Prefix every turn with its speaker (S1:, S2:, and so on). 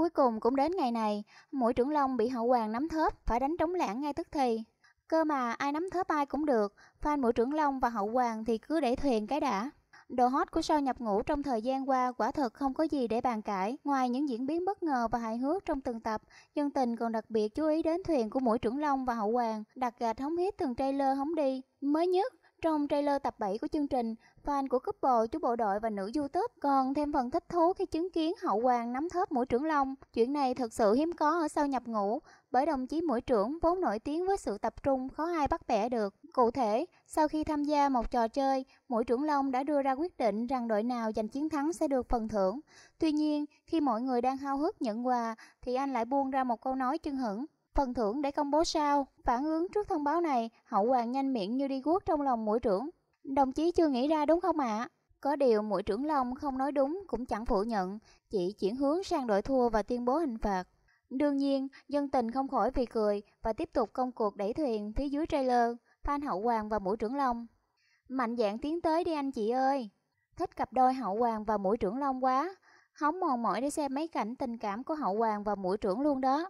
S1: Cuối cùng cũng đến ngày này, mũi trưởng long bị hậu hoàng nắm thớp, phải đánh trống lãng ngay tức thì. Cơ mà ai nắm thớp ai cũng được, fan mũi trưởng long và hậu hoàng thì cứ để thuyền cái đã. Đồ hot của sao nhập ngũ trong thời gian qua quả thật không có gì để bàn cãi, ngoài những diễn biến bất ngờ và hài hước trong từng tập, dân tình còn đặc biệt chú ý đến thuyền của mũi trưởng Long và Hậu Hoàng, đặt gạch hóng hít từng trailer hóng đi. Mới nhất trong trailer tập 7 của chương trình, fan của couple chú bộ đội và nữ YouTube còn thêm phần thích thú khi chứng kiến hậu hoàng nắm thớp mũi trưởng long. Chuyện này thật sự hiếm có ở sau nhập ngũ, bởi đồng chí mũi trưởng vốn nổi tiếng với sự tập trung khó ai bắt bẻ được. Cụ thể, sau khi tham gia một trò chơi, mũi trưởng long đã đưa ra quyết định rằng đội nào giành chiến thắng sẽ được phần thưởng. Tuy nhiên, khi mọi người đang hao hức nhận quà, thì anh lại buông ra một câu nói chưng hửng phần thưởng để công bố sao? Phản ứng trước thông báo này, hậu hoàng nhanh miệng như đi guốc trong lòng mũi trưởng. Đồng chí chưa nghĩ ra đúng không ạ? Có điều mũi trưởng Long không nói đúng cũng chẳng phủ nhận, chỉ chuyển hướng sang đội thua và tuyên bố hình phạt. Đương nhiên, dân tình không khỏi vì cười và tiếp tục công cuộc đẩy thuyền phía dưới trailer, Phan Hậu Hoàng và mũi trưởng Long. Mạnh dạng tiến tới đi anh chị ơi! Thích cặp đôi Hậu Hoàng và mũi trưởng Long quá, hóng mòn mỏi để xem mấy cảnh tình cảm của Hậu Hoàng và mũi trưởng luôn đó.